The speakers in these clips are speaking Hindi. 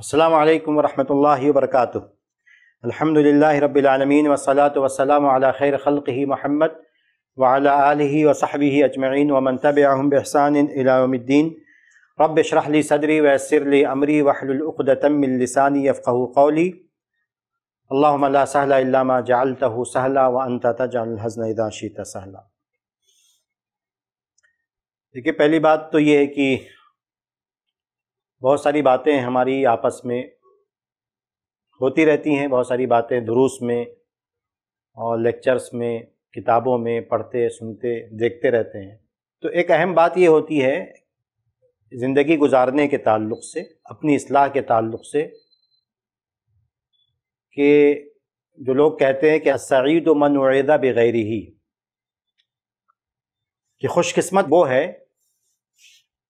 अस्सलाम वालेकुम रहमतुल्लाहि व बरकातुहू अल्हम्दुलिल्लाहि रब्बिल आलमीन वस्सलातु वस्सलामु अला खैर खल्क़िही मुहम्मद व अला आलिहि व सहबिही अजमईन व मन तबिअहुम बिहसान इला यौमिद्दीन रब इशरह ली सदरी वयस्सिर ली अमरी वहलुल उक़दतम मिन लिसानी यफ़क़हू क़ौली अल्लाहुम्मा ला सहला इल्ला मा जअलतहू सहला व अंत तजअलुल हज़्न इज़ा देखिए पहली बात तो ये है कि बहुत सारी बातें हमारी आपस में होती रहती हैं बहुत सारी बातें दुरुस में और लेक्चर्स में किताबों में पढ़ते सुनते देखते रहते हैं तो एक अहम बात ये होती है ज़िंदगी गुजारने के ताल्लुक से अपनी असलाह के ताल्लुक से कि जो लोग कहते हैं कि सईद मन उदा बगैर ही कि खुशकस्मत वो है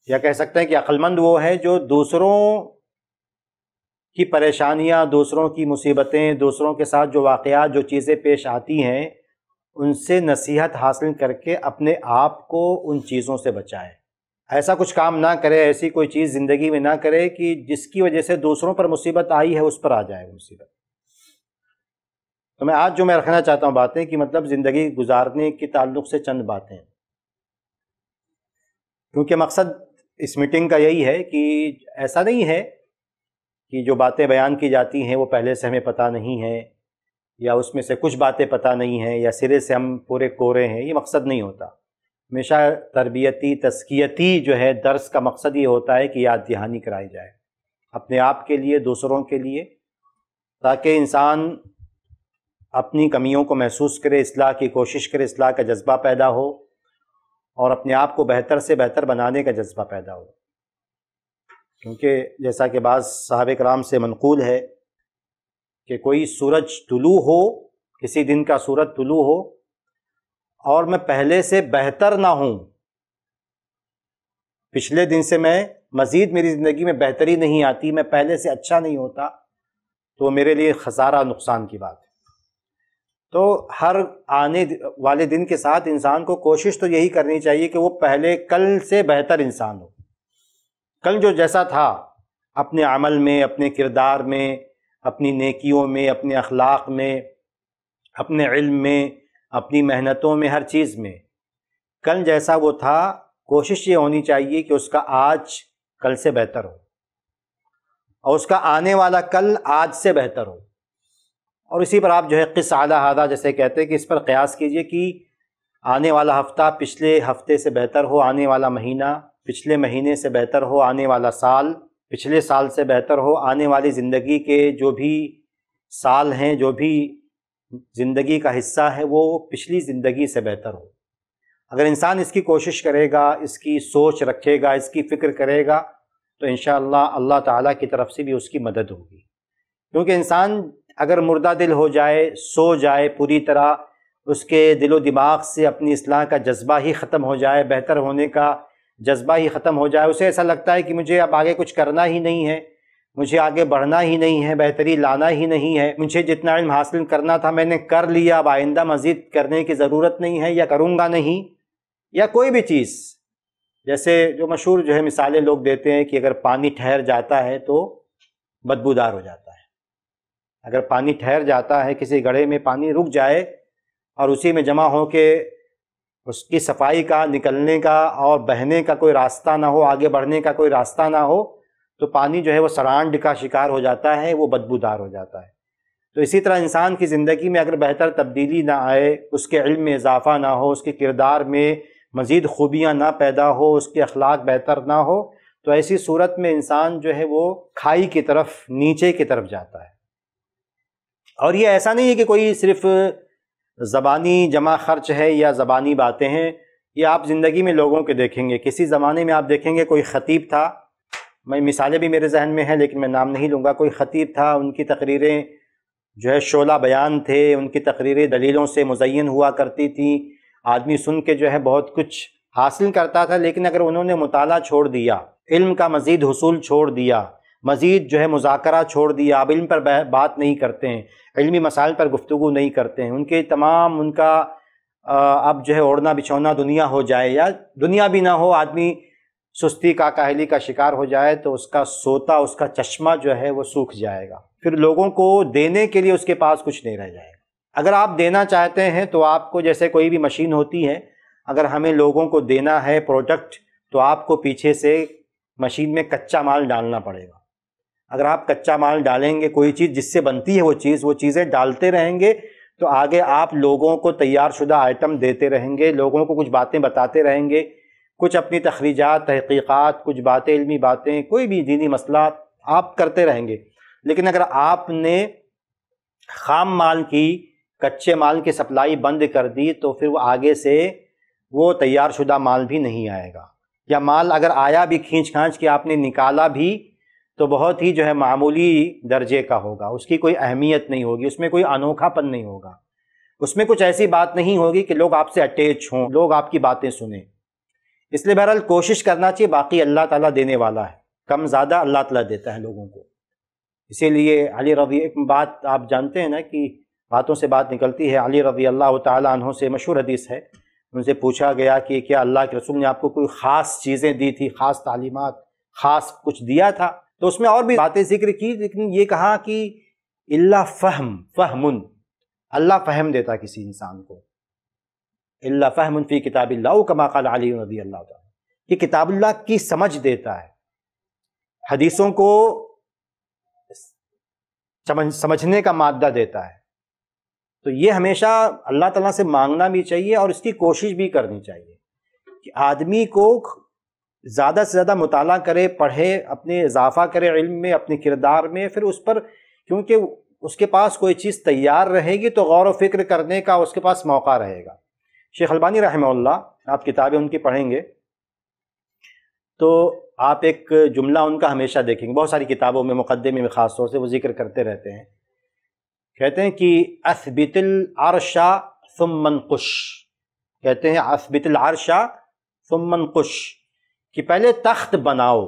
या कह सकते हैं कि अक्लमंद वो है जो दूसरों की परेशानियां दूसरों की मुसीबतें दूसरों के साथ जो वाकयात जो चीज़ें पेश आती हैं उनसे नसीहत हासिल करके अपने आप को उन चीज़ों से बचाए ऐसा कुछ काम ना करे ऐसी कोई चीज़ ज़िंदगी में ना करे कि जिसकी वजह से दूसरों पर मुसीबत आई है उस पर आ जाए मुसीबत तो मैं आज जो मैं रखना चाहता हूँ बातें कि मतलब ज़िंदगी गुजारने के ताल्लुक से चंद बातें क्योंकि मकसद इस मीटिंग का यही है कि ऐसा नहीं है कि जो बातें बयान की जाती हैं वो पहले से हमें पता नहीं है या उसमें से कुछ बातें पता नहीं हैं या सिरे से हम पूरे कोरे हैं ये मकसद नहीं होता हमेशा तरबियती तस्कियती जो है दर्स का मकसद ये होता है कि याद दहानी कराई जाए अपने आप के लिए दूसरों के लिए ताकि इंसान अपनी कमियों को महसूस करे इसलाह की कोशिश करे इसलाह का जज्बा पैदा हो और अपने आप को बेहतर से बेहतर बनाने का जज्बा पैदा हो क्योंकि जैसा कि बाद साहब कराम से मनकूल है कि कोई सूरज तुलू हो किसी दिन का सूरज तुलू हो और मैं पहले से बेहतर ना हूँ पिछले दिन से मैं मज़ीद मेरी ज़िंदगी में बेहतरी नहीं आती मैं पहले से अच्छा नहीं होता तो मेरे लिए खसारा नुकसान की बात है तो हर आने वाले दिन के साथ इंसान को कोशिश तो यही करनी चाहिए कि वो पहले कल से बेहतर इंसान हो कल जो जैसा था अपने अमल में अपने किरदार में अपनी नेकियों में अपने अखलाक में अपने इल्म में अपनी मेहनतों में हर चीज़ में कल जैसा वो था कोशिश ये होनी चाहिए कि उसका आज कल से बेहतर हो और उसका आने वाला कल आज से बेहतर हो और इसी पर आप जो है किस आला हादा जैसे कहते हैं कि इस पर क़यास कीजिए कि आने वाला हफ्ता पिछले हफ्ते से बेहतर हो आने वाला महीना पिछले महीने से बेहतर हो आने वाला साल पिछले साल से बेहतर हो आने वाली ज़िंदगी के जो भी साल हैं जो भी ज़िंदगी का हिस्सा है वो पिछली ज़िंदगी से बेहतर हो अगर इंसान इसकी कोशिश करेगा इसकी सोच रखेगा इसकी फ़िक्र करेगा तो इन अल्लाह ताला की तरफ से भी उसकी मदद होगी क्योंकि इंसान अगर मुर्दा दिल हो जाए सो जाए पूरी तरह उसके दिलो दिमाग से अपनी असलाह का जज्बा ही ख़त्म हो जाए बेहतर होने का जज्बा ही ख़त्म हो जाए उसे ऐसा लगता है कि मुझे अब आगे कुछ करना ही नहीं है मुझे आगे बढ़ना ही नहीं है बेहतरी लाना ही नहीं है मुझे जितना इल्म हासिल करना था मैंने कर लिया अब आइंदा मज़ीद करने की ज़रूरत नहीं है या करूँगा नहीं या कोई भी चीज़ जैसे जो मशहूर जो है मिसालें लोग देते हैं कि अगर पानी ठहर जाता है तो बदबूदार हो जाता है अगर पानी ठहर जाता है किसी गढ़े में पानी रुक जाए और उसी में जमा हो के उसकी सफाई का निकलने का और बहने का कोई रास्ता ना हो आगे बढ़ने का कोई रास्ता ना हो तो पानी जो है वो सरांड का शिकार हो जाता है वो बदबूदार हो जाता है तो इसी तरह इंसान की ज़िंदगी में अगर बेहतर तब्दीली ना आए उसके इल्म में इजाफा ना हो उसके किरदार में मज़ीद खूबियाँ ना पैदा हो उसके अखलाक बेहतर ना हो तो ऐसी सूरत में इंसान जो है वो खाई की तरफ नीचे की तरफ जाता है और ये ऐसा नहीं है कि कोई सिर्फ ज़बानी जमा खर्च है या ज़बानी बातें हैं ये आप ज़िंदगी में लोगों के देखेंगे किसी ज़माने में आप देखेंगे कोई ख़तीब था मैं मिसालें भी मेरे जहन में हैं लेकिन मैं नाम नहीं लूँगा कोई ख़तीब था उनकी तकरीरें जो है शोला बयान थे उनकी तकरीरें दलीलों से मुजैन हुआ करती थी आदमी सुन के जो है बहुत कुछ हासिल करता था लेकिन अगर उन्होंने मताल छोड़ दिया इल्म का मज़ीद हसूल छोड़ दिया मज़ीद जो है मुजाकरा छोड़ दिया अब इल्म पर बात नहीं करते हैं इलमी मसाइल पर गुफ्तु नहीं करते हैं उनके तमाम उनका अब जो है ओढ़ना बिछौना दुनिया हो जाए या दुनिया भी ना हो आदमी सुस्ती का काहली का शिकार हो जाए तो उसका सोता उसका चश्मा जो है वो सूख जाएगा फिर लोगों को देने के लिए उसके पास कुछ नहीं रह जाएगा अगर आप देना चाहते हैं तो आपको जैसे कोई भी मशीन होती है अगर हमें लोगों को देना है प्रोडक्ट तो आपको पीछे से मशीन में कच्चा माल डालना पड़ेगा अगर आप कच्चा माल डालेंगे कोई चीज़ जिससे बनती है वो चीज़ वो चीज़ें डालते रहेंगे तो आगे आप लोगों को तैयार शुदा आइटम देते रहेंगे लोगों को कुछ बातें बताते रहेंगे कुछ अपनी तखरीजात तहकीक़ात कुछ बातें इलमी बातें कोई भी दीनी मसला आप करते रहेंगे लेकिन अगर आपने खाम माल की कच्चे माल की सप्लाई बंद कर दी तो फिर वो आगे से वो तैयार शुदा माल भी नहीं आएगा या माल अगर आया भी खींच खांच के आपने निकाला भी तो बहुत ही जो है मामूली दर्जे का होगा उसकी कोई अहमियत नहीं होगी उसमें कोई अनोखापन नहीं होगा उसमें कुछ ऐसी बात नहीं होगी कि लोग आपसे अटैच हों लोग आपकी बातें सुने इसलिए बहरहाल कोशिश करना चाहिए बाकी अल्लाह ताला देने वाला है कम ज़्यादा अल्लाह ताला देता है लोगों को इसीलिए अली रवी एक बात आप जानते हैं ना कि बातों से बात निकलती है अली रवी अल्लाह तहों से मशहूर हदीस है उनसे पूछा गया कि क्या अल्लाह के रसूल ने आपको कोई ख़ास चीज़ें दी थी ख़ास तालीमत ख़ास कुछ दिया था तो उसमें और भी बातें जिक्र की लेकिन ये कहा कि इल्ला फ़हम फ़हमुन अल्लाह फ़हम देता किसी इंसान को इल्ला फ़हमुन फ़ी किताब कमा कल अली रदी अल्लाह कि किताबुल्ला की समझ देता है हदीसों को समझने का मादा देता है तो ये हमेशा अल्लाह ताला से मांगना भी चाहिए और इसकी कोशिश भी करनी चाहिए कि आदमी को ज़्यादा से ज़्यादा मुताल करे पढ़े अपने इजाफा करे इल्म में अपने किरदार में फिर उस पर क्योंकि उसके पास कोई चीज़ तैयार रहेगी तो गौर व फिक्र करने का उसके पास मौका रहेगा शेख अलबानी रहमल्ला आप किताबें उनकी पढ़ेंगे तो आप एक जुमला उनका हमेशा देखेंगे बहुत सारी किताबों में मुकदमे में ख़ास तौर से वो जिक्र करते रहते हैं कहते हैं कि असबितल आरशा सुमन कुश कहते हैं असबितल आरशा सुमन कुश कि पहले तख्त बनाओ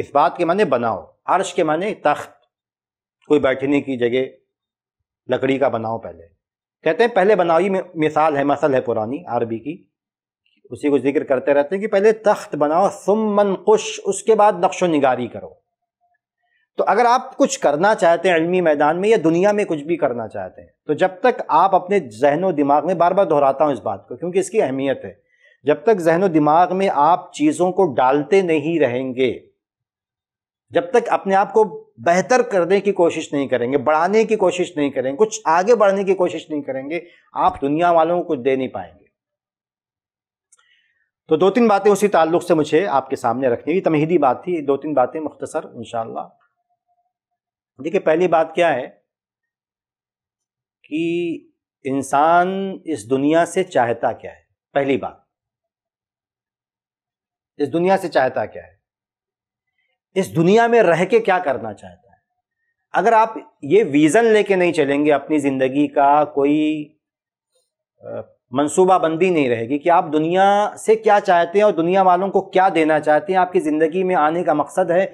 इस बात के माने बनाओ अर्श के माने तख्त कोई बैठने की जगह लकड़ी का बनाओ पहले कहते हैं पहले बनाओ ही मिसाल है मसल है पुरानी अरबी की उसी को जिक्र करते रहते हैं कि पहले तख्त बनाओ सुमन कुश उसके बाद नक्शो निगारी करो तो अगर आप कुछ करना चाहते हैं इलमी मैदान में या दुनिया में कुछ भी करना चाहते हैं तो जब तक आप अपने जहन व दिमाग में बार बार दोहराता हूँ इस बात को क्योंकि इसकी अहमियत है जब तक जहन व दिमाग में आप चीज़ों को डालते नहीं रहेंगे जब तक अपने आप को बेहतर करने की कोशिश नहीं करेंगे बढ़ाने की कोशिश नहीं करेंगे कुछ आगे बढ़ने की कोशिश नहीं करेंगे आप दुनिया वालों को कुछ दे नहीं पाएंगे तो दो तीन बातें उसी ताल्लुक से मुझे आपके सामने रखनी हुई तमहीदी बात थी दो तीन बातें मुख्तसर इंशाला देखिए पहली बात क्या है कि इंसान इस दुनिया से चाहता क्या है पहली बात इस दुनिया से चाहता क्या है इस दुनिया में रह के क्या करना चाहता है अगर आप ये विज़न लेके नहीं चलेंगे अपनी ज़िंदगी का कोई मनसूबाबंदी नहीं रहेगी कि आप दुनिया से क्या चाहते हैं और दुनिया वालों को क्या देना चाहते हैं आपकी ज़िंदगी में आने का मकसद है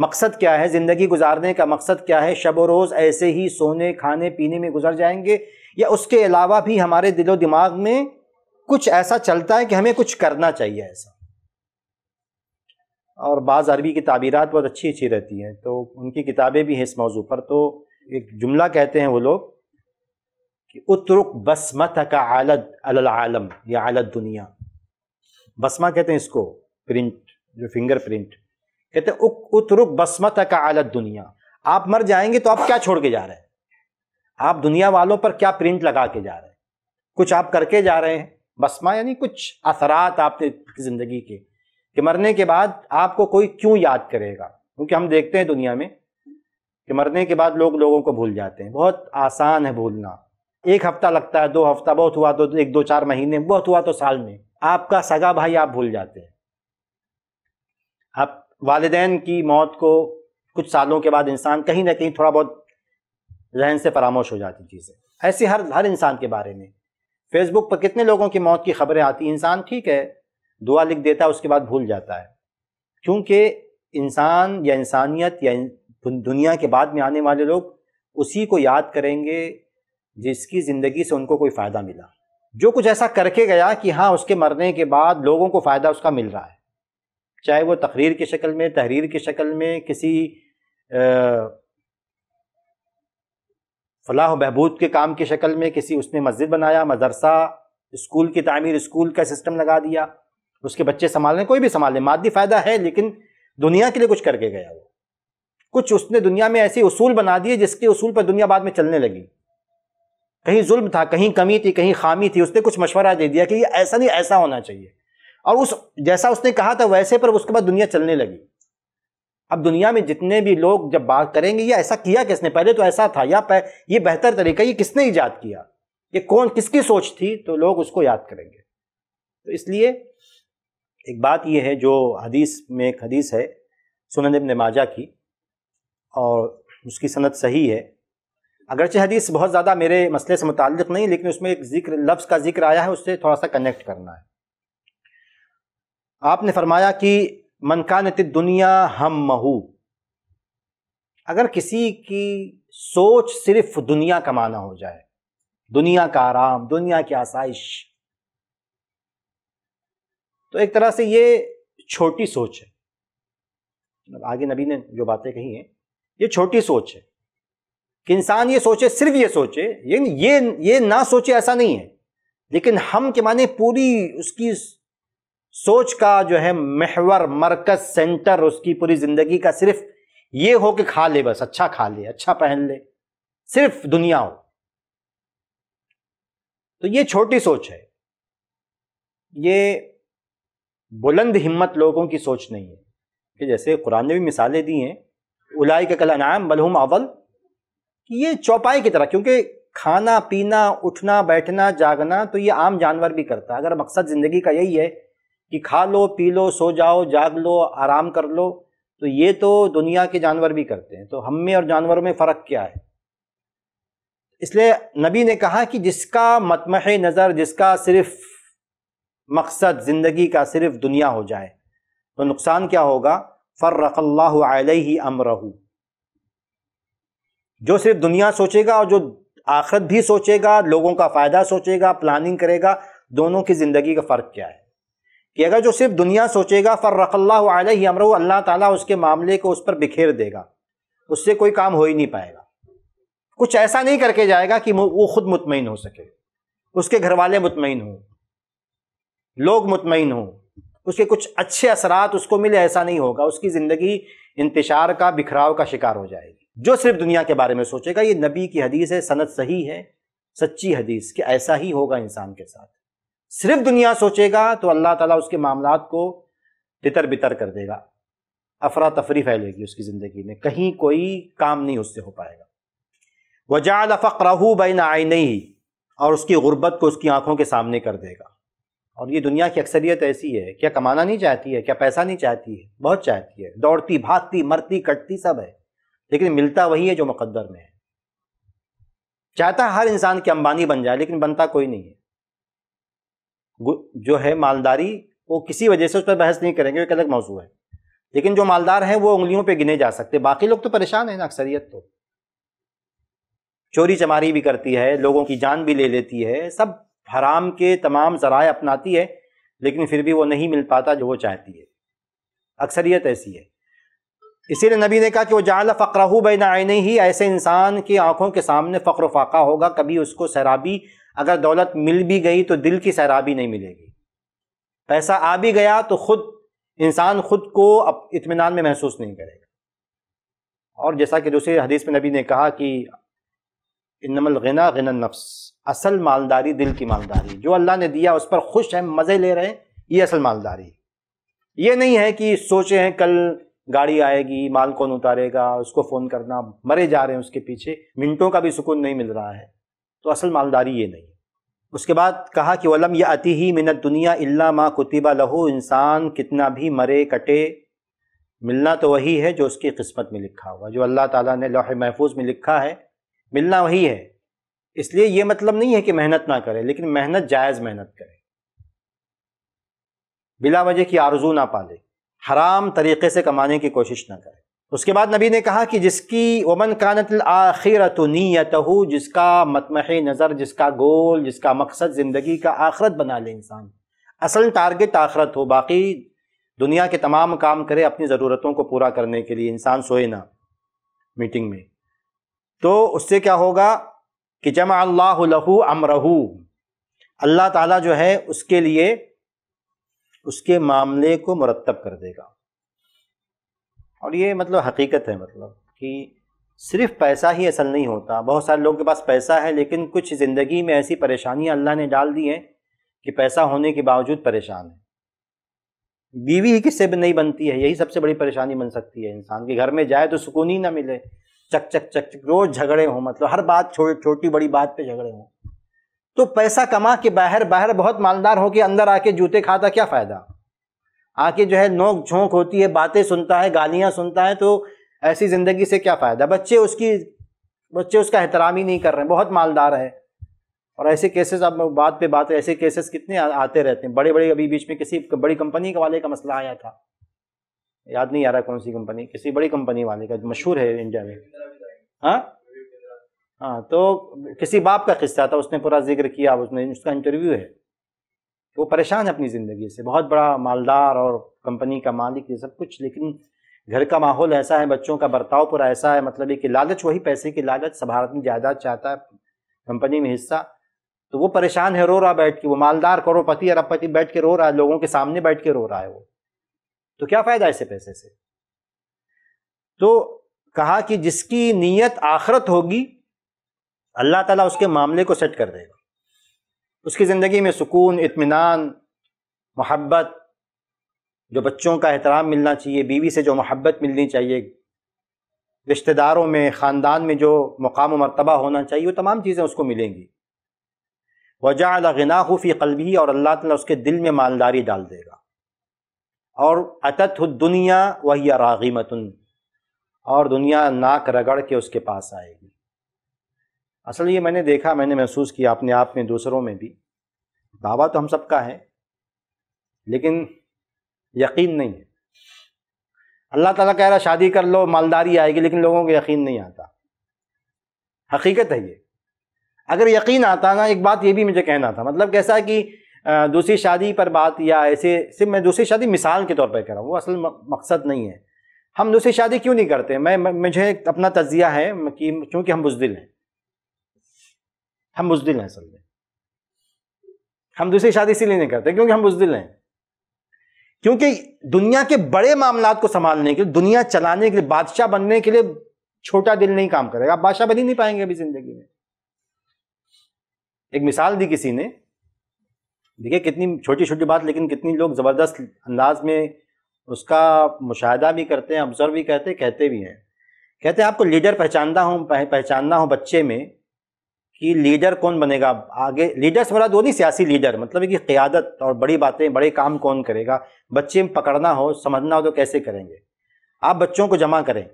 मकसद क्या है ज़िंदगी गुजारने का मकसद क्या है शब रोज़ ऐसे ही सोने खाने पीने में गुजर जाएंगे या उसके अलावा भी हमारे दिलो दिमाग में कुछ ऐसा चलता है कि हमें कुछ करना चाहिए ऐसा और बाज़ अरबी की ताबीरत बहुत अच्छी अच्छी रहती हैं तो उनकी किताबें भी हैं इस मौजू पर तो एक जुमला कहते हैं वो लोग कि उतरुक बसमत का आलद अलम या आलत दुनिया बसमा कहते हैं इसको प्रिंट जो फिंगर प्रिंट कहते उतरुक बसमत का आलत दुनिया आप मर जाएंगे तो आप क्या छोड़ के जा रहे हैं आप दुनिया वालों पर क्या प्रिंट लगा के जा रहे हैं कुछ आप करके जा रहे हैं बसमा यानी कुछ असरात आपने ज़िंदगी के कि मरने के बाद आपको कोई क्यों याद करेगा क्योंकि हम देखते हैं दुनिया में कि मरने के बाद लोग लोगों को भूल जाते हैं बहुत आसान है भूलना एक हफ्ता लगता है दो हफ्ता बहुत हुआ तो एक दो चार महीने बहुत हुआ तो साल में आपका सगा भाई आप भूल जाते हैं आप वालदेन की मौत को कुछ सालों के बाद इंसान कहीं ना कहीं थोड़ा बहुत रहन से फरामोश हो जाती चीज़ें ऐसे हर हर इंसान के बारे में फेसबुक पर कितने लोगों की मौत की खबरें आती इंसान ठीक है दुआ लिख देता है उसके बाद भूल जाता है क्योंकि इंसान या इंसानियत या दुनिया के बाद में आने वाले लोग उसी को याद करेंगे जिसकी ज़िंदगी से उनको कोई फ़ायदा मिला जो कुछ ऐसा करके गया कि हाँ उसके मरने के बाद लोगों को फ़ायदा उसका मिल रहा है चाहे वो तकरीर की शक्ल में तहरीर की शक्ल में किसी फलाह बहबूद के काम की शक्ल में किसी उसने मस्जिद बनाया मदरसा स्कूल की तमीर स्कूल का सिस्टम लगा दिया उसके बच्चे संभाल लें कोई भी संभाल लें मादी फ़ायदा है लेकिन दुनिया के लिए कुछ करके गया वो कुछ उसने दुनिया में ऐसे उसूल बना दिए जिसके उसूल पर दुनिया बाद में चलने लगी कहीं जुल्म था कहीं कमी थी कहीं खामी थी उसने कुछ मशवरा दे दिया कि ये ऐसा नहीं ऐसा होना चाहिए और उस जैसा उसने कहा था वैसे पर उसके बाद दुनिया चलने लगी अब दुनिया में जितने भी लोग जब बात करेंगे ये ऐसा किया किसने पहले तो ऐसा था या ये बेहतर तरीका ये किसने ईजाद किया ये कौन किसकी सोच थी तो लोग उसको याद करेंगे तो इसलिए एक बात ये है जो हदीस में एक हदीस है सुनंद इबन माजा की और उसकी सनत सही है अगरचे हदीस बहुत ज़्यादा मेरे मसले से मुतक़ नहीं लेकिन उसमें एक जिक्र लफ्ज़ का जिक्र आया है उससे थोड़ा सा कनेक्ट करना है आपने फरमाया कि मनकान दुनिया हम महू अगर किसी की सोच सिर्फ दुनिया का माना हो जाए दुनिया का आराम दुनिया की आसाइश तो एक तरह से ये छोटी सोच है मतलब आगे नबी ने जो बातें कही हैं ये छोटी सोच है कि इंसान ये सोचे सिर्फ ये सोचे ये ये ये ना सोचे ऐसा नहीं है लेकिन हम के माने पूरी उसकी सोच का जो है महवर मरकज सेंटर उसकी पूरी जिंदगी का सिर्फ ये हो कि खा ले बस अच्छा खा ले अच्छा पहन ले सिर्फ दुनिया हो तो ये छोटी सोच है ये बुलंद हिम्मत लोगों की सोच नहीं है कि जैसे कुरान ने भी मिसालें दी हैं उलाई के कल अनाम बलहुम अवल कि ये चौपाई की तरह क्योंकि खाना पीना उठना बैठना जागना तो ये आम जानवर भी करता है अगर मकसद ज़िंदगी का यही है कि खा लो पी लो सो जाओ जाग लो आराम कर लो तो ये तो दुनिया के जानवर भी करते हैं तो हम में और जानवरों में फ़र्क क्या है इसलिए नबी ने कहा कि जिसका मतमह नज़र जिसका सिर्फ मकसद ज़िंदगी का सिर्फ दुनिया हो जाए तो नुकसान क्या होगा फ़र्रकल्ला ही अमरहू जो सिर्फ दुनिया सोचेगा और जो आखिरत भी सोचेगा लोगों का फ़ायदा सोचेगा प्लानिंग करेगा दोनों की ज़िंदगी का फ़र्क क्या है कि अगर जो सिर्फ दुनिया सोचेगा फ़र्रकल्ला अमरू अल्लाह ताला उसके मामले को उस पर बिखेर देगा उससे कोई काम हो ही नहीं पाएगा कुछ ऐसा नहीं करके जाएगा कि वो खुद मुतमिन हो सके उसके घर वाले मुतमिन हों लोग मुतमिन हों उसके कुछ अच्छे असरात उसको मिले ऐसा नहीं होगा उसकी ज़िंदगी इंतशार का बिखराव का शिकार हो जाएगी जो सिर्फ दुनिया के बारे में सोचेगा ये नबी की हदीस है सनत सही है सच्ची हदीस कि ऐसा ही होगा इंसान के साथ सिर्फ दुनिया सोचेगा तो अल्लाह ताला उसके मामला को तितर बितर कर देगा अफरा तफरी फैलेगी उसकी ज़िंदगी में कहीं कोई काम नहीं उससे हो पाएगा वजाल फ़क्रहू बैन आई नहीं और उसकी गुर्बत को उसकी आंखों के सामने कर देगा और ये दुनिया की अक्सरियत ऐसी है क्या कमाना नहीं चाहती है क्या पैसा नहीं चाहती है बहुत चाहती है दौड़ती भागती मरती कटती सब है लेकिन मिलता वही है जो मुकद्दर में है चाहता हर इंसान की अंबानी बन जाए लेकिन बनता कोई नहीं है जो है मालदारी वो किसी वजह से उस पर बहस नहीं करेंगे एक अलग मौजू है लेकिन जो मालदार हैं वो उंगलियों पे गिने जा सकते बाकी लोग तो परेशान हैं ना अक्सरियत तो चोरी चमारी भी करती है लोगों की जान भी ले लेती है सब हराम के तमाम जराए अपनाती है लेकिन फिर भी वो नहीं मिल पाता जो वो चाहती है अक्सरियत ऐसी है इसीलिए नबी ने कहा कि वो जाल फकर बैन आयने ही ऐसे इंसान की आंखों के सामने फ़क्र फाका होगा कभी उसको सैराबी अगर दौलत मिल भी गई तो दिल की सैराबी नहीं मिलेगी पैसा आ भी गया तो खुद इंसान खुद को इतमान में महसूस नहीं करेगा और जैसा कि दूसरी हदीस में नबी ने कहा कि इनमल गना गना नफ्स असल मालदारी दिल की मालदारी जो अल्लाह ने दिया उस पर खुश हैं मज़े ले रहे हैं ये असल मालदारी ये नहीं है कि सोचे हैं कल गाड़ी आएगी माल कौन उतारेगा उसको फ़ोन करना मरे जा रहे हैं उसके पीछे मिनटों का भी सुकून नहीं मिल रहा है तो असल मालदारी ये नहीं उसके बाद कहा कि वलम यह अति ही मिनत दुनिया इल्ला माँ कुतिबा लहू इंसान कितना भी मरे कटे मिलना तो वही है जो उसकी किस्मत में लिखा हुआ जो अल्लाह ताला ने लोहे महफूज में लिखा है मिलना वही है इसलिए यह मतलब नहीं है कि मेहनत ना करे लेकिन मेहनत जायज़ मेहनत करे बिला वजह की आरजू ना पाले हराम तरीके से कमाने की कोशिश ना करे उसके बाद नबी ने कहा कि जिसकी वमन कानत आखिरत नीयत हो जिसका मतमह नज़र जिसका गोल जिसका मकसद ज़िंदगी का आखरत बना ले इंसान असल टारगेट आखरत हो बाकी दुनिया के तमाम काम करे अपनी ज़रूरतों को पूरा करने के लिए इंसान सोए ना मीटिंग में तो उससे क्या होगा कि जमा अल्लाह लहू अमरहू अल्लाह ताला जो है उसके लिए उसके मामले को मुरतब कर देगा और ये मतलब हकीकत है मतलब कि सिर्फ पैसा ही असल नहीं होता बहुत सारे लोगों के पास पैसा है लेकिन कुछ ज़िंदगी में ऐसी परेशानियाँ अल्लाह ने डाल दी हैं कि पैसा होने के बावजूद परेशान है बीवी ही किससे भी नहीं बनती है यही सबसे बड़ी परेशानी बन सकती है इंसान के घर में जाए तो सुकून ही ना मिले चक चक चक चक रोज झगड़े हों मतलब हर बात छोटी छोटी बड़ी बात पे झगड़े हों तो पैसा कमा के बाहर बाहर बहुत मालदार हो के अंदर आके जूते खाता क्या फ़ायदा आके जो है नोक झोंक होती है बातें सुनता है गालियाँ सुनता है तो ऐसी ज़िंदगी से क्या फ़ायदा बच्चे उसकी बच्चे उसका एहतराम ही नहीं कर रहे हैं बहुत मालदार है और ऐसे केसेस अब बात पे बात ऐसे केसेस कितने आते रहते हैं बड़े बड़े अभी बीच में किसी बड़ी कंपनी के वाले का मसला आया था याद नहीं आ रहा कौन सी कंपनी किसी बड़ी कंपनी वाले का मशहूर है इंडिया में हाँ हाँ तो किसी बाप का किस्सा था उसने पूरा जिक्र किया उसने उसका इंटरव्यू है वो परेशान है अपनी ज़िंदगी से बहुत बड़ा मालदार और कंपनी का मालिक ये सब कुछ लेकिन घर का माहौल ऐसा है बच्चों का बर्ताव पूरा ऐसा है मतलब ये कि लालच वही पैसे की लालच भारत में जायदाद चाहता है कंपनी में हिस्सा तो वो परेशान है रो रहा बैठ के वो मालदार करोड़पति अरबपति बैठ के रो रहा है लोगों के सामने बैठ के रो रहा है वो तो क्या फ़ायदा ऐसे पैसे से तो कहा कि जिसकी नीयत आखरत होगी अल्लाह ताला उसके मामले को सेट कर देगा उसकी ज़िंदगी में सुकून इतमान मोहब्बत जो बच्चों का एहतराम मिलना चाहिए बीवी से जो मोहब्बत मिलनी चाहिए रिश्तेदारों में ख़ानदान में जो मकाम मरतबा होना चाहिए वो तमाम चीज़ें उसको मिलेंगी वजाल गनाहूफ़ी कलबी और अल्लाह ताला उसके दिल में मालदारी डाल देगा और अतत दुनिया वही रागीमतन और दुनिया नाक रगड़ के उसके पास आएगी असल ये मैंने देखा मैंने महसूस किया अपने आप में दूसरों में भी दावा तो हम सबका है लेकिन यकीन नहीं है अल्लाह ताला कह रहा शादी कर लो मालदारी आएगी लेकिन लोगों को यकीन नहीं आता हकीकत है ये अगर यकीन आता ना एक बात ये भी मुझे कहना था मतलब कैसा कि दूसरी शादी पर बात या ऐसे सिर्फ मैं दूसरी शादी मिसाल के तौर पर कह रहा हूँ वो असल मकसद नहीं है हम दूसरी शादी क्यों नहीं करते मैं मुझे अपना तजिया है कि चूँकि हम बुजदिल हैं हम बुजदिल हैं असल में हम दूसरी तो शादी इसीलिए नहीं करते क्योंकि हम बुजदिल हैं क्योंकि दुनिया के बड़े मामला को संभालने के लिए दुनिया चलाने के लिए बादशाह बनने के लिए छोटा दिल नहीं काम करेगा आप बादशाह बन ही नहीं पाएंगे अभी जिंदगी में एक मिसाल दी किसी ने देखिए कितनी छोटी छोटी बात लेकिन कितनी लोग ज़बरदस्त अंदाज में उसका मुशाह भी करते हैं ऑब्जर्व भी करते कहते भी हैं कहते हैं आपको लीडर पहचानता हूँ पहचानना हो बच्चे में कि लीडर कौन बनेगा आगे लीडर्स से दो तो नहीं सियासी लीडर मतलब कि क़्यादत और बड़ी बातें बड़े काम कौन करेगा बच्चे में पकड़ना हो समझना हो तो कैसे करेंगे आप बच्चों को जमा करें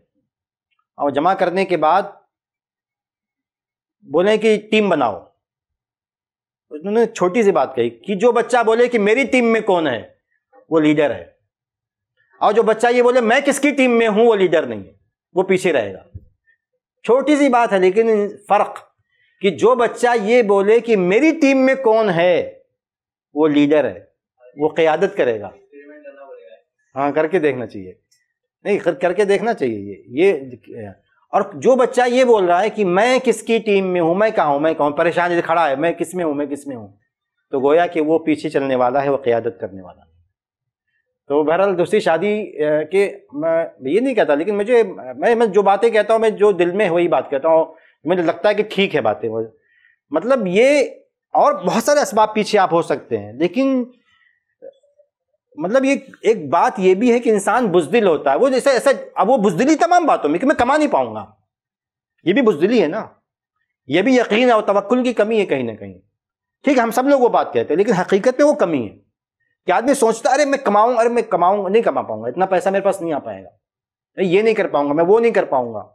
और जमा करने के बाद बोले कि टीम बनाओ उन्होंने छोटी सी बात कही कि जो बच्चा बोले कि मेरी टीम में कौन है वो लीडर है और जो बच्चा ये बोले मैं किसकी टीम में हूं वो लीडर नहीं है वो पीछे रहेगा छोटी सी बात है लेकिन फ़र्क कि जो बच्चा ये बोले कि मेरी टीम में कौन है वो लीडर है वो क़्यादत करेगा हाँ करके देखना चाहिए नहीं करके देखना चाहिए ये ये और जो बच्चा ये बोल रहा है कि मैं किसकी टीम में हूँ मैं कहा हूँ मैं कहूँ परेशान जैसे खड़ा है मैं किस में हूँ मैं किस में हूँ तो गोया कि वो पीछे चलने वाला है वो क़्यादत करने वाला है तो बहरहाल दूसरी शादी के मैं ये नहीं कहता लेकिन मुझे मैं मैं जो बातें कहता हूँ मैं जो दिल में वही बात कहता हूँ मुझे लगता है कि ठीक है बातें मतलब ये और बहुत सारे इसबाब पीछे आप हो सकते हैं लेकिन मतलब ये एक बात ये भी है कि इंसान बुजदिल होता है वो जैसे ऐसा अब वो बुजदिली तमाम बातों में कि मैं कमा नहीं पाऊंगा ये भी बुजदिली है ना ये भी यकीन है और तवक्ल की कमी है कहीं ना कहीं ठीक है हम सब लोग वो बात कहते हैं लेकिन हकीकत में वो कमी है कि आदमी सोचता अरे मैं कमाऊँ अरे मैं कमाऊँ नहीं कमा पाऊंगा इतना पैसा मेरे पास नहीं आ पाएगा ये नहीं कर पाऊंगा मैं वो नहीं कर पाऊंगा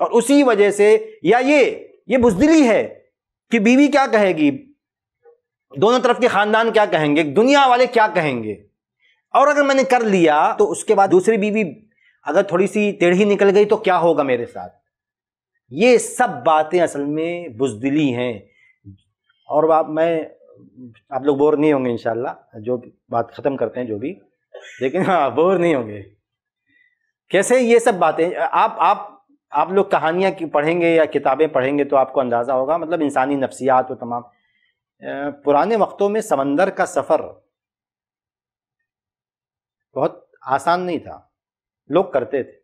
और उसी वजह से या ये ये बुजदिली है कि बीवी क्या कहेगी दोनों तरफ के खानदान क्या कहेंगे दुनिया वाले क्या कहेंगे और अगर मैंने कर लिया तो उसके बाद दूसरी बीवी अगर थोड़ी सी टेढ़ी निकल गई तो क्या होगा मेरे साथ ये सब बातें असल में बुजदिली हैं और आप मैं आप लोग बोर नहीं होंगे इनशाला जो बात ख़त्म करते हैं जो भी लेकिन हाँ बोर नहीं होंगे कैसे ये सब बातें आप आप आप लोग कहानियाँ पढ़ेंगे या किताबें पढ़ेंगे तो आपको अंदाज़ा होगा मतलब इंसानी नफ्सियात और तमाम पुराने वक्तों में समंदर का सफ़र बहुत आसान नहीं था लोग करते थे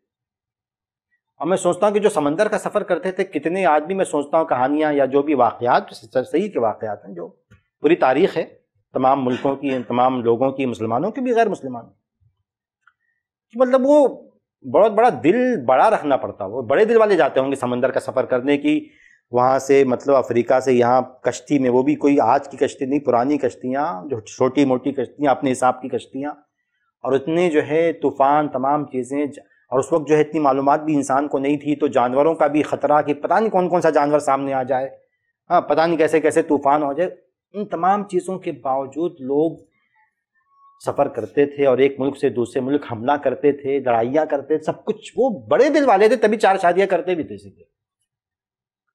और मैं सोचता हूँ कि जो समंदर का सफ़र करते थे कितने आदमी मैं सोचता हूँ कहानियाँ या जो भी वाक़ात सही के वाक़ात हैं जो पूरी तारीख़ है तमाम मुल्कों की तमाम लोगों की मुसलमानों की भी गैर मुसलमानों मतलब वो बहुत बड़ा दिल बड़ा रखना पड़ता वो बड़े दिल वाले जाते होंगे समंदर का सफ़र करने की वहाँ से मतलब अफ्रीका से यहाँ कश्ती में वो भी कोई आज की कश्ती नहीं पुरानी कश्तियाँ जो छोटी मोटी कश्तियाँ अपने हिसाब की कश्तियाँ और इतने जो है तूफ़ान तमाम चीज़ें और उस वक्त जो है इतनी मालूम भी इंसान को नहीं थी तो जानवरों का भी ख़तरा कि पता नहीं कौन कौन सा जानवर सामने आ जाए हाँ पता नहीं कैसे कैसे तूफ़ान हो जाए उन तमाम चीज़ों के बावजूद लोग सफ़र करते थे और एक मुल्क से दूसरे मुल्क हमला करते थे लड़ाइयाँ करते थे सब कुछ वो बड़े दिल वाले थे तभी चार शादियाँ करते भी थे सीधे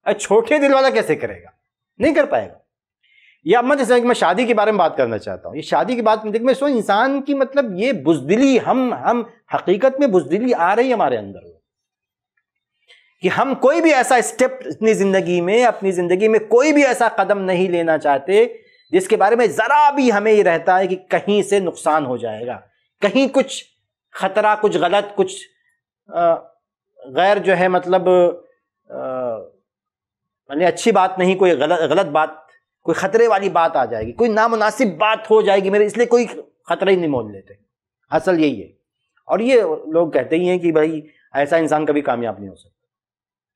अरे छोटे दिल वाला कैसे करेगा नहीं कर पाएगा ये अब मत मैं शादी के बारे में बात करना चाहता हूँ ये शादी की बात देख मैं सो इंसान की मतलब ये बुजदिली हम हम हकीकत में बुजदिली आ रही है हमारे अंदर कि हम कोई भी ऐसा स्टेप अपनी ज़िंदगी में अपनी ज़िंदगी में कोई भी ऐसा कदम नहीं लेना चाहते जिसके बारे में ज़रा भी हमें ये रहता है कि कहीं से नुकसान हो जाएगा कहीं कुछ खतरा कुछ गलत कुछ गैर जो है मतलब मैंने अच्छी बात नहीं कोई गलत गलत बात कोई ख़तरे वाली बात आ जाएगी कोई नामनासिब बात हो जाएगी मेरे इसलिए कोई ख़तरा ही नहीं मोल लेते असल यही है और ये लोग कहते ही हैं कि भाई ऐसा इंसान कभी कामयाब नहीं हो सकता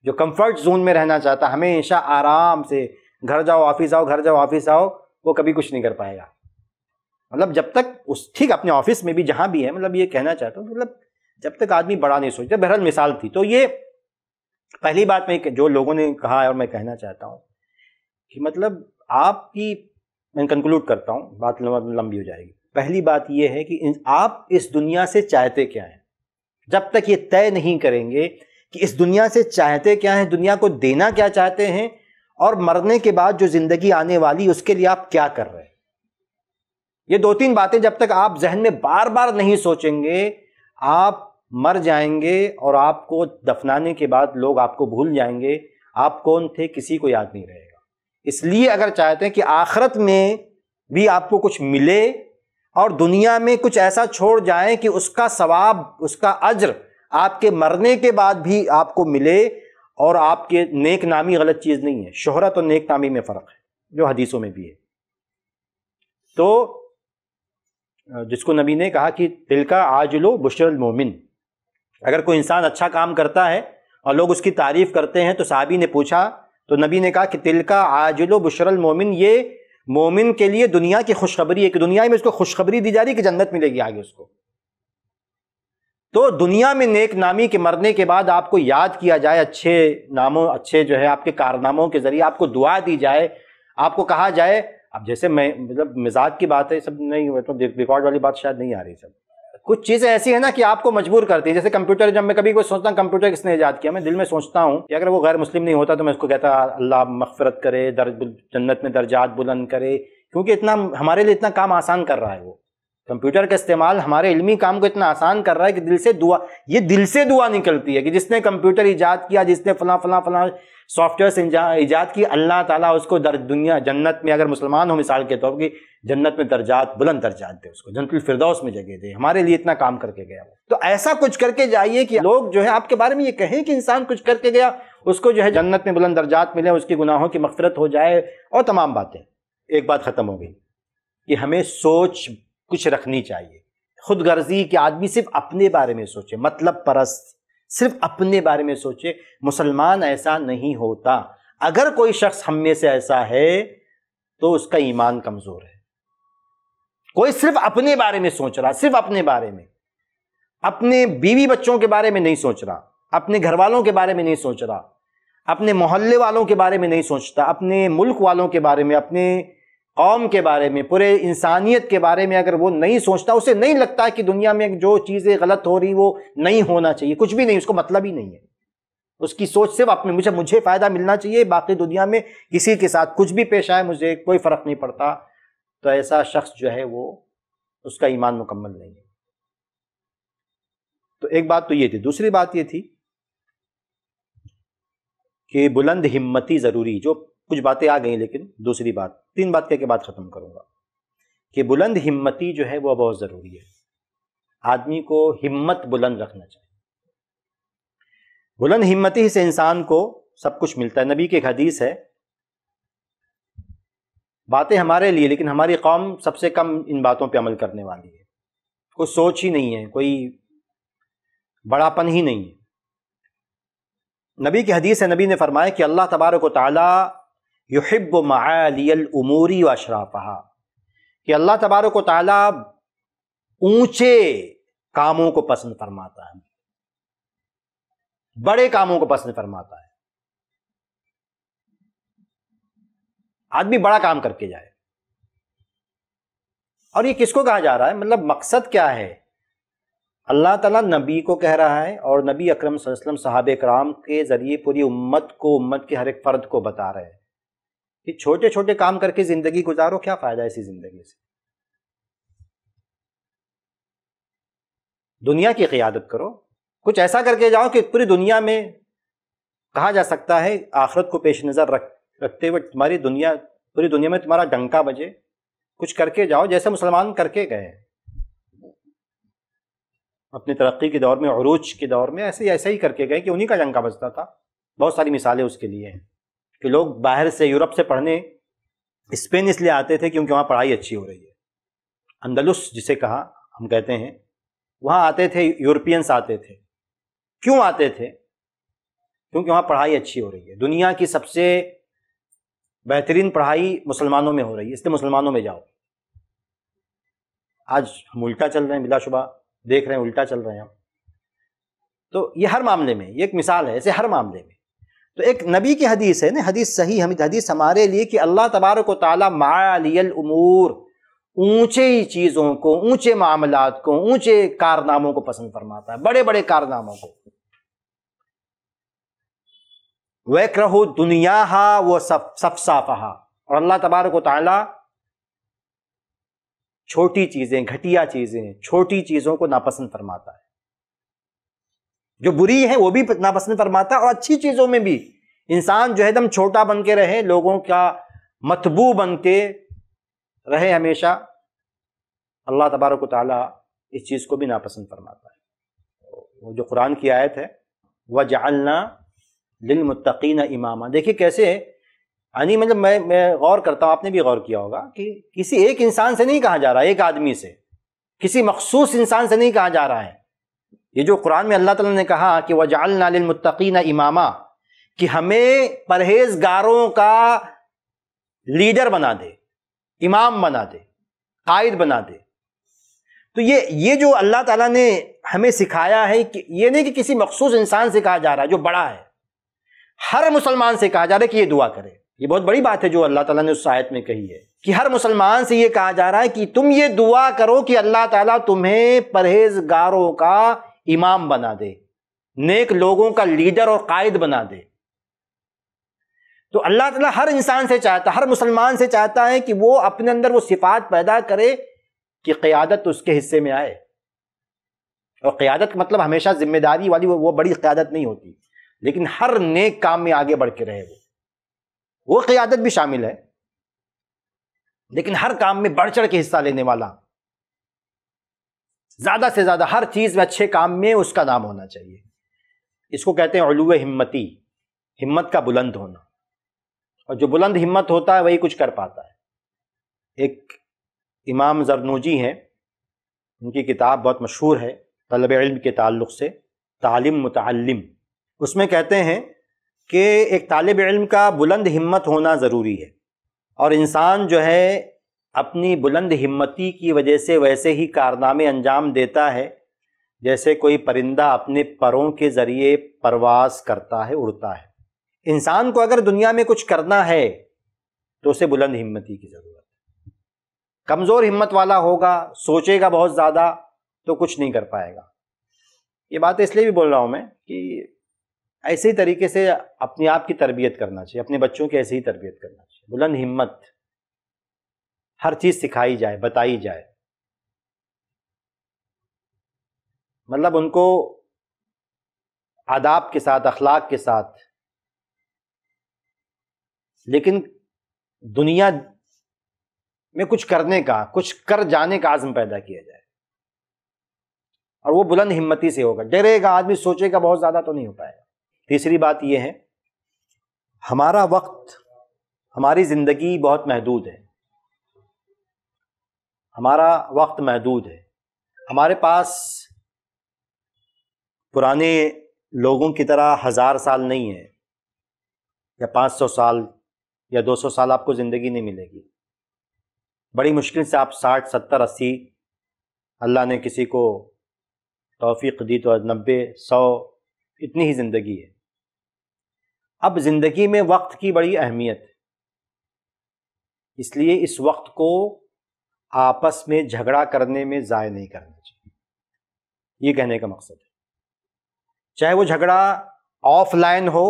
जो कंफर्ट जोन में रहना चाहता हमेशा आराम से घर जाओ ऑफिस आओ घर जाओ ऑफिस आओ वो कभी कुछ नहीं कर पाएगा मतलब जब तक उस ठीक अपने ऑफिस में भी जहां भी है मतलब ये कहना चाहता हूँ मतलब जब तक आदमी बड़ा नहीं सोचता बहरहाल मिसाल थी तो ये पहली बात मैं जो लोगों ने कहा है और मैं कहना चाहता हूँ कि मतलब आपकी मैं कंक्लूड करता हूँ बात लंबी हो जाएगी पहली बात यह है कि आप इस दुनिया से चाहते क्या हैं जब तक ये तय नहीं करेंगे कि इस दुनिया से चाहते क्या हैं दुनिया को देना क्या चाहते हैं और मरने के बाद जो जिंदगी आने वाली उसके लिए आप क्या कर रहे हैं ये दो तीन बातें जब तक आप जहन में बार बार नहीं सोचेंगे आप मर जाएंगे और आपको दफनाने के बाद लोग आपको भूल जाएंगे आप कौन थे किसी को याद नहीं रहेगा इसलिए अगर चाहते हैं कि आखरत में भी आपको कुछ मिले और दुनिया में कुछ ऐसा छोड़ जाए कि उसका सवाब उसका अज्र आपके मरने के बाद भी आपको मिले और आपके नेक नामी गलत चीज़ नहीं है शोहरत और नेक नामी में फ़र्क है जो हदीसों में भी है तो जिसको नबी ने कहा कि दिल का आज लो बुशरल मोमिन अगर कोई इंसान अच्छा काम करता है और लोग उसकी तारीफ़ करते हैं तो साहबी ने पूछा तो नबी ने कहा कि तिल का आजिलो बुशरल मोमिन ये मोमिन के लिए दुनिया की खुशखबरी है कि दुनिया में उसको खुशखबरी दी जा रही है कि जन्नत मिलेगी आगे उसको तो दुनिया में नेक नामी के मरने के बाद आपको याद किया जाए अच्छे नामों अच्छे जो है आपके कारनामों के ज़रिए आपको दुआ दी जाए आपको कहा जाए अब जैसे मैं मतलब मिजाज की बात है सब नहीं मतलब तो रिकॉर्ड वाली बात शायद नहीं आ रही सब कुछ चीज़ें ऐसी हैं ना कि आपको मजबूर करती है जैसे कंप्यूटर जब मैं कभी कोई सोचता हूँ कंप्यूटर किसने ईजाद किया मैं दिल में सोचता हूँ कि अगर वो गैर मुस्लिम नहीं होता तो मैं उसको कहता अल्लाह मफफरत करे दर जन्नत में दर्जात बुलंद करे क्योंकि इतना हमारे लिए इतना काम आसान कर रहा है वो कंप्यूटर का इस्तेमाल हमारे इलमी काम को इतना आसान कर रहा है कि दिल से दुआ ये दिल से दुआ निकलती है कि जिसने कंप्यूटर ईजाद किया जिसने फला फला फला सॉफ्टवेयर ईजाद की अल्लाह ताला उसको दर दुनिया जन्नत में अगर मुसलमान हो मिसाल के तौर की जन्नत में दर्जात बुलंद दर्जात दे उसको जनतुल फिरदौस में जगह दे हमारे लिए इतना काम करके गया तो ऐसा कुछ करके जाइए कि लोग जो है आपके बारे में ये कहें कि इंसान कुछ करके गया उसको जो है जन्नत में बुलंद दर्जात मिले उसके गुनाहों की मफफरत हो जाए और तमाम बातें एक बात ख़त्म हो गई कि हमें सोच कुछ रखनी चाहिए खुद गर्जी कि आदमी सिर्फ अपने बारे में सोचे मतलब परस्त सिर्फ अपने बारे में सोचे मुसलमान ऐसा नहीं होता अगर कोई शख्स हम में से ऐसा है तो उसका ईमान कमजोर है कोई सिर्फ अपने बारे में सोच रहा सिर्फ अपने बारे में अपने बीवी बच्चों के बारे में नहीं सोच रहा अपने घर वालों के बारे में नहीं सोच रहा अपने मोहल्ले वालों के बारे में नहीं सोचता अपने मुल्क वालों के बारे में अपने कौम के बारे में पूरे इंसानियत के बारे में अगर वो नहीं सोचता उसे नहीं लगता कि दुनिया में जो चीज़ें गलत हो रही वो नहीं होना चाहिए कुछ भी नहीं उसको मतलब ही नहीं है उसकी सोच सिर्फ अपने मुझे मुझे फ़ायदा मिलना चाहिए बाकी दुनिया में किसी के साथ कुछ भी पेश आए मुझे कोई फ़र्क नहीं पड़ता तो ऐसा शख्स जो है वो उसका ईमान मुकम्मल नहीं है तो एक बात तो ये थी दूसरी बात ये थी कि बुलंद हिम्मती ज़रूरी जो कुछ बातें आ गई लेकिन दूसरी बात तीन बात कह के बाद ख़त्म करूँगा कि बुलंद हिम्मती जो है वह बहुत ज़रूरी है आदमी को हिम्मत बुलंद रखना चाहिए बुलंद हिम्मती से इंसान को सब कुछ मिलता है नबी की एक हदीस है बातें हमारे लिए लेकिन हमारी कौम सबसे कम इन बातों पे अमल करने वाली है कोई सोच ही नहीं है कोई बड़ापन ही नहीं है नबी की हदीस है नबी ने फरमाया कि अल्लाह तबारक ताली युहब मालियल उमूरी व शराफा कि अल्लाह को तालाब ऊंचे कामों को पसंद फरमाता है बड़े कामों को पसंद फरमाता है आदमी बड़ा काम करके जाए और ये किसको कहा जा रहा है मतलब मकसद क्या है अल्लाह तला नबी को कह रहा है और नबी अकरम सल्लल्लाहु साहब कराम के ज़रिए पूरी उम्मत को उम्मत के हर एक फ़र्द को बता रहे हैं कि छोटे छोटे काम करके जिंदगी गुजारो क्या फायदा इसी जिंदगी से दुनिया की क्यादत करो कुछ ऐसा करके जाओ कि पूरी दुनिया में कहा जा सकता है आखरत को पेश नज़र रख रखते हुए तुम्हारी दुनिया पूरी दुनिया में तुम्हारा डंका बजे कुछ करके जाओ जैसे मुसलमान करके गए अपनी तरक्की के दौर में अरूज के दौर में ऐसे ऐसे ही करके गए कि उन्हीं का डंका बजता था बहुत सारी मिसालें उसके लिए हैं कि लोग बाहर से यूरोप से पढ़ने स्पेन इसलिए आते थे क्योंकि वहाँ पढ़ाई अच्छी हो रही है अंदलुस जिसे कहा हम कहते हैं वहाँ आते थे यूरोपियंस आते थे क्यों आते थे क्योंकि वहाँ पढ़ाई अच्छी हो रही है दुनिया की सबसे बेहतरीन पढ़ाई मुसलमानों में हो रही है इसलिए मुसलमानों में जाओ आज हम उल्टा चल रहे हैं बिलाशुबा देख रहे हैं उल्टा चल रहे हैं हम तो ये हर मामले में ये एक मिसाल है ऐसे हर मामले में तो एक नबी की हदीस है ना हदीस सही हम हदीस हमारे लिए कि अल्लाह तबारक ताली मालियल उमूर ऊंचे ही चीज़ों को ऊंचे मामलात को ऊंचे कारनामों को पसंद फरमाता है बड़े बड़े कारनामों को वैक रहो दुनिया हा वो सफ सफसाफहा और अल्लाह तबारक ताला छोटी चीज़ें घटिया चीज़ें छोटी चीज़ों को नापसंद फरमाता है जो बुरी है वो भी नापसंद फरमाता और अच्छी चीज़ों में भी इंसान जो है एकदम छोटा बन के रहे लोगों का मतबू बन के रहे हमेशा अल्लाह तबारक ताली इस चीज़ को भी नापसंद फरमाता है वो जो कुरान की आयत है व जालना लिलमतकीन इमामा देखिए कैसे यानी मतलब मैं मैं गौर करता हूँ आपने भी गौर किया होगा कि किसी एक इंसान से नहीं कहा जा रहा है एक आदमी से किसी मखसूस इंसान से नहीं कहा जा रहा है ये जो कुरान में अल्लाह ताला ने कहा कि वजाल नालमतकीन इमामा कि हमें परहेजगारों का लीडर बना दे इमाम बना दे कायद बना दे तो ये ये जो अल्लाह ताला ने हमें सिखाया है कि ये नहीं कि किसी मखसूस इंसान से कहा जा रहा है जो बड़ा है हर मुसलमान से कहा जा रहा है कि ये दुआ करे ये बहुत बड़ी बात है जो अल्लाह ताला ने उस आयत में कही है कि हर मुसलमान से ये कहा जा रहा है कि तुम ये दुआ करो कि अल्लाह ताला तुम्हें परहेजगारों का इमाम बना दे नेक लोगों का लीडर और कायद बना दे तो अल्लाह ताला हर इंसान से चाहता हर मुसलमान से चाहता है कि वो अपने अंदर वो सिफात पैदा करे कि क़्यादत उसके हिस्से में आए और क़्यादत मतलब हमेशा जिम्मेदारी वाली वो, वो बड़ी क़्यादत नहीं होती लेकिन हर नेक काम में आगे बढ़ के रहे वो वो क़्यादत भी शामिल है लेकिन हर काम में बढ़ चढ़ के हिस्सा लेने वाला ज़्यादा से ज़्यादा हर चीज़ में अच्छे काम में उसका नाम होना चाहिए इसको कहते हैं अलू हिम्मती हिम्मत का बुलंद होना और जो बुलंद हिम्मत होता है वही कुछ कर पाता है एक इमाम जरनोजी हैं उनकी किताब बहुत मशहूर है तलब इल्म के ताल्लुक से तालिम मुतम उसमें कहते हैं कि एक तालब इल्म का बुलंद हिम्मत होना ज़रूरी है और इंसान जो है अपनी बुलंद हिम्मती की वजह से वैसे ही कारनामे अंजाम देता है जैसे कोई परिंदा अपने परों के ज़रिए परवास करता है उड़ता है इंसान को अगर दुनिया में कुछ करना है तो उसे बुलंद हिम्मती की ज़रूरत है कमज़ोर हिम्मत वाला होगा सोचेगा बहुत ज़्यादा तो कुछ नहीं कर पाएगा ये बात इसलिए भी बोल रहा हूँ मैं कि ऐसे ही तरीके से अपने आप की तरबियत करना चाहिए अपने बच्चों की ऐसे ही तरबियत करना चाहिए बुलंद हिम्मत हर चीज सिखाई जाए बताई जाए मतलब उनको आदाब के साथ अखलाक के साथ लेकिन दुनिया में कुछ करने का कुछ कर जाने का आज़म पैदा किया जाए और वो बुलंद हिम्मती से होगा डरेगा आदमी सोचेगा बहुत ज़्यादा तो नहीं हो पाएगा तीसरी बात यह है हमारा वक्त हमारी ज़िंदगी बहुत महदूद है हमारा वक्त महदूद है हमारे पास पुराने लोगों की तरह हज़ार साल नहीं है या पाँच सौ साल या दो सौ साल आपको ज़िंदगी नहीं मिलेगी बड़ी मुश्किल से आप साठ सत्तर अस्सी अल्लाह ने किसी को तोफ़ी दी तो नब्बे सौ इतनी ही ज़िंदगी है अब ज़िंदगी में वक्त की बड़ी अहमियत है इसलिए इस वक्त को आपस में झगड़ा करने में ज़ाय नहीं करना चाहिए ये कहने का मकसद है चाहे वो झगड़ा ऑफलाइन हो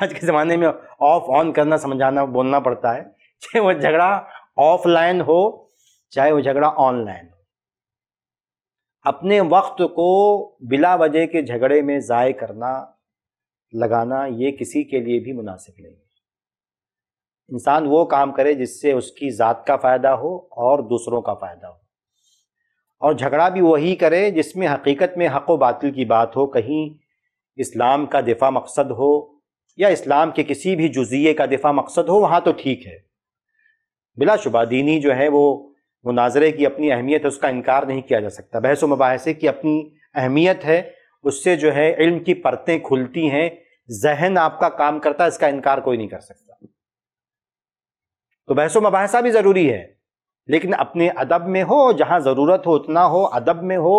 आज के ज़माने में ऑफ ऑन करना समझाना बोलना पड़ता है चाहे वो झगड़ा ऑफलाइन हो चाहे वो झगड़ा ऑनलाइन हो अपने वक्त को बिला वजह के झगड़े में ज़ाय करना लगाना ये किसी के लिए भी मुनासिब नहीं इंसान वो काम करे जिससे उसकी ज़ात का फ़ायदा हो और दूसरों का फ़ायदा हो और झगड़ा भी वही करे जिसमें हकीकत में हक व बातिल की बात हो कहीं इस्लाम का दिफा मकसद हो या इस्लाम के किसी भी जुजिए का दिफा मकसद हो वहाँ तो ठीक है बिलाशुबा दीनी जो है वो मुनाजरे की अपनी अहमियत है उसका इनकार नहीं किया जा सकता बहस व मुबासे की अपनी अहमियत है उससे जो है इल्म की परतें खुलती हैं जहन आपका काम करता है इसका इनकार कोई नहीं कर सकता तो बहसो मुबासा भी ज़रूरी है लेकिन अपने अदब में हो जहाँ ज़रूरत हो उतना हो अदब में हो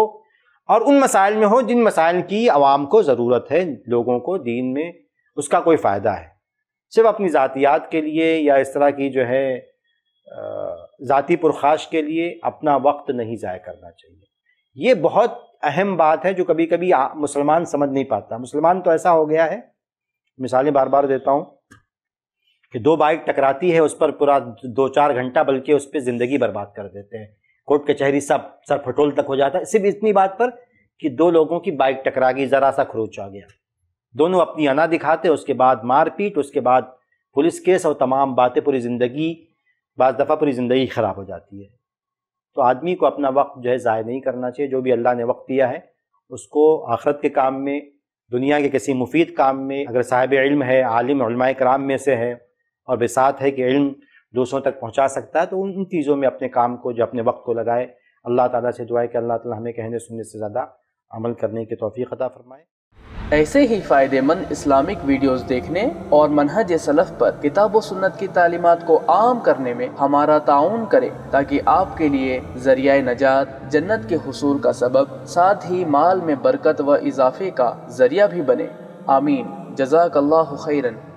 और उन मसाइल में हो जिन मसाइल की आवाम को ज़रूरत है लोगों को दीन में उसका कोई फ़ायदा है सिर्फ अपनी ज़ातियात के लिए या इस तरह की जो है ज़ाती पुरखाश के लिए अपना वक्त नहीं ज़ाय करना चाहिए ये बहुत अहम बात है जो कभी कभी मुसलमान समझ नहीं पाता मुसलमान तो ऐसा हो गया है मिसालें बार बार देता हूँ कि दो बाइक टकराती है उस पर पूरा दो चार घंटा बल्कि उस पर ज़िंदगी बर्बाद कर देते हैं कोर्ट कचहरी सब सर फटोल तक हो जाता है सिर्फ इतनी बात पर कि दो लोगों की बाइक टकरा गई ज़रा सा खरोच आ गया दोनों अपनी अना दिखाते उसके बाद मारपीट उसके बाद पुलिस केस और तमाम बातें पूरी ज़िंदगी बज दफ़ा पूरी ज़िंदगी ख़राब हो जाती है तो आदमी को अपना वक्त जो है ज़ाय नहीं करना चाहिए जो भी अल्लाह ने वक्त दिया है उसको आखरत के काम में दुनिया के किसी मुफीद काम में अगर साहिब इल्म है आलिम कराम में से है और बेसात है कि इल्म दूसरों तक पहुंचा सकता है तो उन चीज़ों में अपने काम को जो अपने वक्त को लगाए अल्लाह ताला से दुआ कि अल्लाह ताला हमें कहने सुनने से ज़्यादा अमल करने की तोफ़ी अदा फरमाए ऐसे ही फ़ायदेमंद इस्लामिक वीडियोस देखने और मनहज सलफ़ पर किताब व सुन्नत की तालीमत को आम करने में हमारा ताउन करें ताकि आपके लिए ज़रिया नजात जन्नत के हसूल का सबब साथ ही माल में बरकत व इजाफे का ज़रिया भी बने आमीन जजाक खैरन